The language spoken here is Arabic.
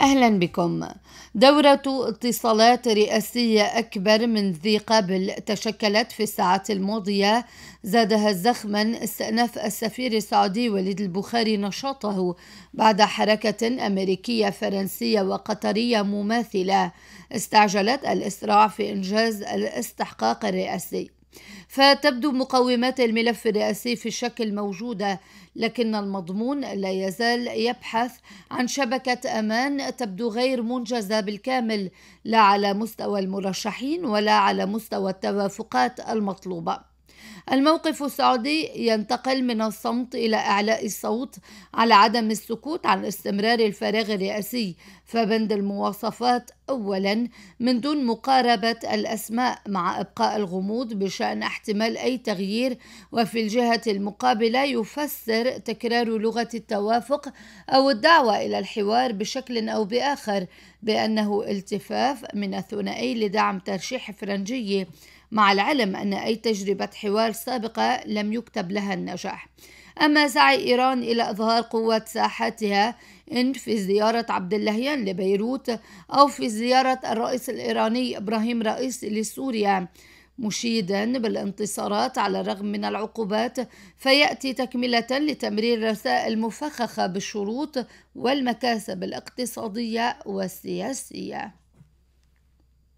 أهلا بكم دورة اتصالات رئاسية أكبر من ذي قبل تشكلت في الساعة الماضية زادها زخما استئناف السفير السعودي وليد البخاري نشاطه بعد حركة أمريكية فرنسية وقطرية مماثلة استعجلت الإسراع في إنجاز الاستحقاق الرئاسي فتبدو مقومات الملف الرئاسي في الشكل موجودة لكن المضمون لا يزال يبحث عن شبكة أمان تبدو غير منجزة بالكامل لا على مستوى المرشحين ولا على مستوى التوافقات المطلوبة الموقف السعودي ينتقل من الصمت إلى إعلاء الصوت على عدم السكوت عن استمرار الفراغ الرئاسي فبند المواصفات أولا من دون مقاربة الأسماء مع إبقاء الغموض بشأن احتمال أي تغيير وفي الجهة المقابلة يفسر تكرار لغة التوافق أو الدعوة إلى الحوار بشكل أو بآخر بأنه التفاف من الثنائي لدعم ترشيح فرنجية مع العلم أن أي تجربة حوار سابقة لم يكتب لها النجاح أما سعي إيران إلى إظهار قوة ساحتها إن في زيارة عبد اللهيان لبيروت أو في زيارة الرئيس الإيراني إبراهيم رئيس لسوريا مشيدا بالانتصارات على الرغم من العقوبات فياتي تكمله لتمرير رسائل مفخخه بالشروط والمكاسب الاقتصاديه والسياسيه